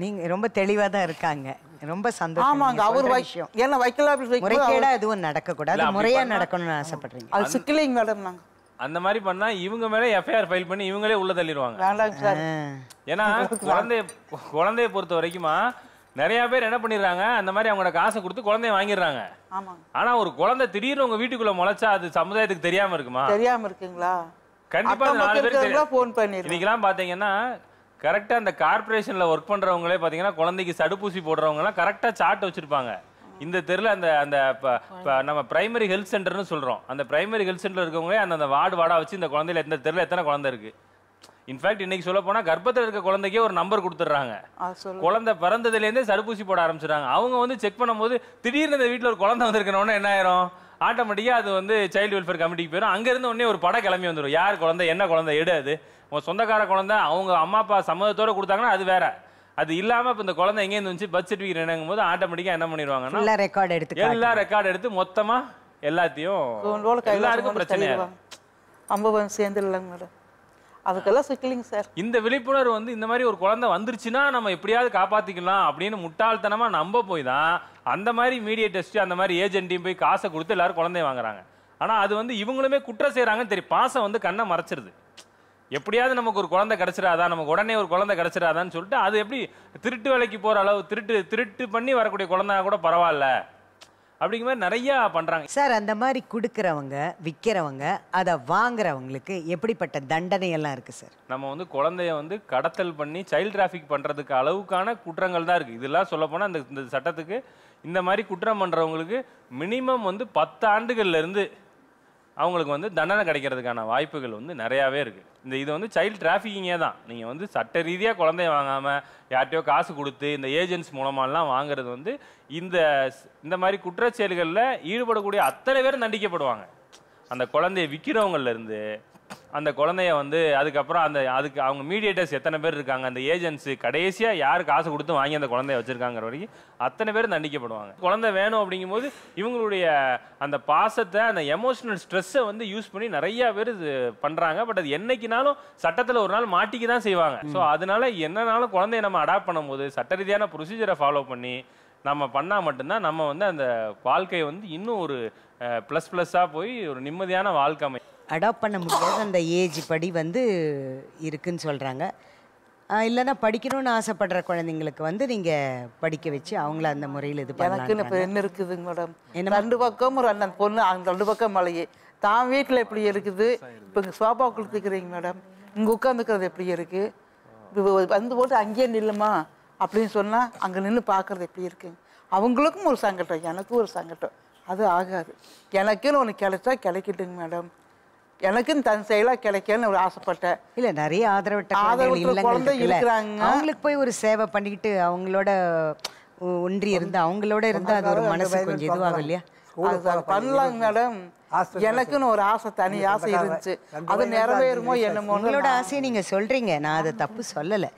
நீங்க ரொம்ப தெளிவா தான் இருக்காங்க ரொம்ப சந்தோஷம் ஆமாங்க அவர் விஷயம் ஏன்னா வைக்கல முறைகேடா எதுவும் நடக்கக்கூடாது முறையா நடக்கணும்னு ஆசைப்படுறீங்க அது சிக்கலிங் மேடம் நாங்க அந்த மாதிரி பண்ணா இவங்க மேல எஃப்ஐஆர் ஃபைல் பண்ணி இவங்களே உள்ள தள்ளிடுவாங்க ஏன்னா குழந்தைய குழந்தைய பொறுத்த வரைக்குமா நிறைய பேர் என்ன பண்ணிடுறாங்க அந்த மாதிரி அவங்களோட காசை கொடுத்து குழந்தைய வாங்கிடுறாங்க ஆனா ஒரு குழந்தை திடீர்னு உங்க வீட்டுக்குள்ள முளைச்சா அது சமுதாயத்துக்கு தெரியாம இருக்குமா தெரியாம இருக்குங்களா கண்டிப்பா நாலு பேர் போன் பண்ணி இன்னைக்கெல்லாம் பாத்தீங்கன்னா கரெக்டா அந்த கார்பரேஷன்ல ஒர்க் பண்றவங்களே பாத்தீங்கன்னா குழந்தைக்கு சடுப்பூசி எல்லாம் கரெக்டா சாட் வச்சிருப்பாங்க இந்த தெருவில் அந்த அந்த நம்ம பிரைமரி ஹெல்த் சென்டர்னு சொல்றோம் அந்த பிரைமரி ஹெல்த் சென்டர் இருக்கவங்களே அந்த அந்த வார்டு வார்டாக வச்சு இந்த குழந்தையில எந்த தெருல எத்தனை குழந்தை இருக்கு இன்ஃபேக்ட் இன்னைக்கு சொல்ல போனால் கர்ப்பத்தில் இருக்க குழந்தைக்கே ஒரு நம்பர் கொடுத்துட்றாங்க குழந்தை பிறந்ததுல இருந்தே தடுப்பூசி போட ஆரம்பிச்சிடுறாங்க அவங்க வந்து செக் பண்ணும்போது திடீர்னு இந்த வீட்டில் ஒரு குழந்தை வந்திருக்கணும்னா என்ன ஆயிரும் ஆட்டோமேட்டிக்காக அது வந்து சைல்டு வெல்ஃபேர் கமிட்டிக்கு போயிடும் அங்கேருந்து உடனே ஒரு படம் கிளம்பி வந்துடும் யார் குழந்தை என்ன குழந்தை எடு அது உன் சொந்தக்கார குழந்தை அவங்க அம்மா அப்பா சம்மதத்தோடு கொடுத்தாங்கன்னா அது வேற அது இல்லாம இப்ப இந்த குழந்தை எங்க இருந்து வந்துச்சு பர்த் சர்டிபிகேட் என்னங்கும் போது ஆட்டோமேட்டிக்கா என்ன பண்ணிடுவாங்கன்னா ரெக்கார்டு எடுத்து எல்லா ரெக்கார்டு எடுத்து மொத்தமா எல்லாத்தையும் எல்லாருக்கும் பிரச்சனையா ஐம்பது சேர்ந்து இல்லைங்க அதுக்கெல்லாம் சிக்கலிங்க சார் இந்த விழிப்புணர்வு வந்து இந்த மாதிரி ஒரு குழந்தை வந்துருச்சுன்னா நம்ம எப்படியாவது காப்பாத்திக்கலாம் அப்படின்னு முட்டாள்தனமா நம்ப போய் தான் அந்த மாதிரி மீடியா டெஸ்ட் அந்த மாதிரி ஏஜென்ட்டையும் போய் காசை கொடுத்து எல்லாரும் குழந்தைய வாங்குறாங்க ஆனா அது வந்து இவங்களுமே குற்றம் செய்யறாங்கன்னு தெரியும் பாசம் வந்து கண்ணை மறைச்சிருது எப்படியாவது நமக்கு ஒரு குழந்தை கிடச்சிடாதா நமக்கு உடனே ஒரு குழந்தை கிடச்சிடாதான்னு சொல்லிட்டு அது எப்படி திருட்டு வேலைக்கு போகிற அளவு திருட்டு திருட்டு பண்ணி வரக்கூடிய குழந்தைனா கூட பரவாயில்ல அப்படிங்கிற மாதிரி நிறையா பண்ணுறாங்க சார் அந்த மாதிரி கொடுக்குறவங்க விற்கிறவங்க அதை வாங்குறவங்களுக்கு எப்படிப்பட்ட தண்டனை எல்லாம் இருக்குது சார் நம்ம வந்து குழந்தைய வந்து கடத்தல் பண்ணி சைல்டு டிராஃபிக் பண்ணுறதுக்கு அளவுக்கான குற்றங்கள் தான் இருக்குது இதெல்லாம் சொல்லப்போனால் அந்த இந்த சட்டத்துக்கு இந்த மாதிரி குற்றம் பண்ணுறவங்களுக்கு மினிமம் வந்து பத்து ஆண்டுகள்லேருந்து அவங்களுக்கு வந்து தண்டனை கிடைக்கிறதுக்கான வாய்ப்புகள் வந்து நிறையாவே இருக்குது இந்த இது வந்து சைல்டு டிராஃபிக்கிங்கே தான் நீங்கள் வந்து சட்ட ரீதியாக குழந்தைய வாங்காமல் யார்கிட்டையோ காசு கொடுத்து இந்த ஏஜென்ட்ஸ் மூலமாலாம் வாங்குறது வந்து இந்த இந்த மாதிரி குற்றச்செயல்களில் ஈடுபடக்கூடிய அத்தனை பேரும் தண்டிக்கப்படுவாங்க அந்த குழந்தைய விற்கிறவங்கள்லேருந்து அந்த குழந்தைய வந்து அதுக்கப்புறம் அந்த அதுக்கு அவங்க மீடியேட்டர்ஸ் எத்தனை பேர் இருக்காங்க அந்த ஏஜென்ட்ஸு கடைசியாக யார் காசு கொடுத்து வாங்கி அந்த குழந்தைய வச்சுருக்காங்கிற வரைக்கும் அத்தனை பேர் தண்டிக்கப்படுவாங்க குழந்தை வேணும் அப்படிங்கும்போது இவங்களுடைய அந்த பாசத்தை அந்த எமோஷனல் ஸ்ட்ரெஸ்ஸை வந்து யூஸ் பண்ணி நிறையா பேர் இது பண்ணுறாங்க பட் அது என்னைக்குனாலும் சட்டத்தில் ஒரு நாள் மாட்டிக்கு தான் செய்வாங்க ஸோ அதனால என்னனாலும் குழந்தைய நம்ம அடாப்ட் பண்ணும்போது சட்ட ரீதியான ப்ரொசீஜரை ஃபாலோ பண்ணி நம்ம பண்ணால் மட்டும்தான் நம்ம வந்து அந்த வாழ்க்கையை வந்து இன்னும் ஒரு ப்ளஸ் ப்ளஸ்ஸாக போய் ஒரு நிம்மதியான வாழ்க்கை அடாப்ட் பண்ண முடியாத அந்த ஏஜ் படி வந்து இருக்குன்னு சொல்கிறாங்க இல்லைன்னா படிக்கணும்னு ஆசைப்படுற குழந்தைங்களுக்கு வந்து நீங்கள் படிக்க வச்சு அவங்கள அந்த முறையில் இது பண்ணலாம் இப்போ என்ன இருக்குதுங்க மேடம் என்ன ரெண்டு பக்கம் ஒரு அண்ணன் பொண்ணு அந்த ரெண்டு பக்கம் மலையே தான் வீட்டில் எப்படி இருக்குது இப்போ இங்கே சோபா கொடுத்துக்கிறீங்க மேடம் இங்கே உட்காந்துக்கிறது எப்படி இருக்குது இப்போ வந்து போட்டு அங்கேயே நில்லுமா அப்படின்னு சொன்னால் அங்கே நின்று பார்க்குறது எப்படி இருக்குங்க அவங்களுக்கும் ஒரு சங்கட்டம் எனக்கும் ஒரு சங்கட்டம் அது ஆகாது எனக்குன்னு ஒன்று கிடைச்சா கிடைக்கட்டுங்க மேடம் எனக்கும் தன் செயலா கிடைக்கன்னு ஒரு ஆசைப்பட்டேன் இல்ல நிறைய ஆதரவு ஆதரவு இருக்கிறாங்க அவங்களுக்கு போய் ஒரு சேவை பண்ணிக்கிட்டு அவங்களோட ஒன்றி இருந்து அவங்களோட இருந்தா அது ஒரு மனசு கொஞ்சம் இதுவாகும் இல்லையா பண்ணலாங்க மேடம் எனக்குன்னு ஒரு ஆசை தனி ஆசை இருந்துச்சு அது நிறைவேறுமோ என்னமோ உங்களோட ஆசையை நீங்க சொல்றீங்க நான் அதை தப்பு சொல்லலை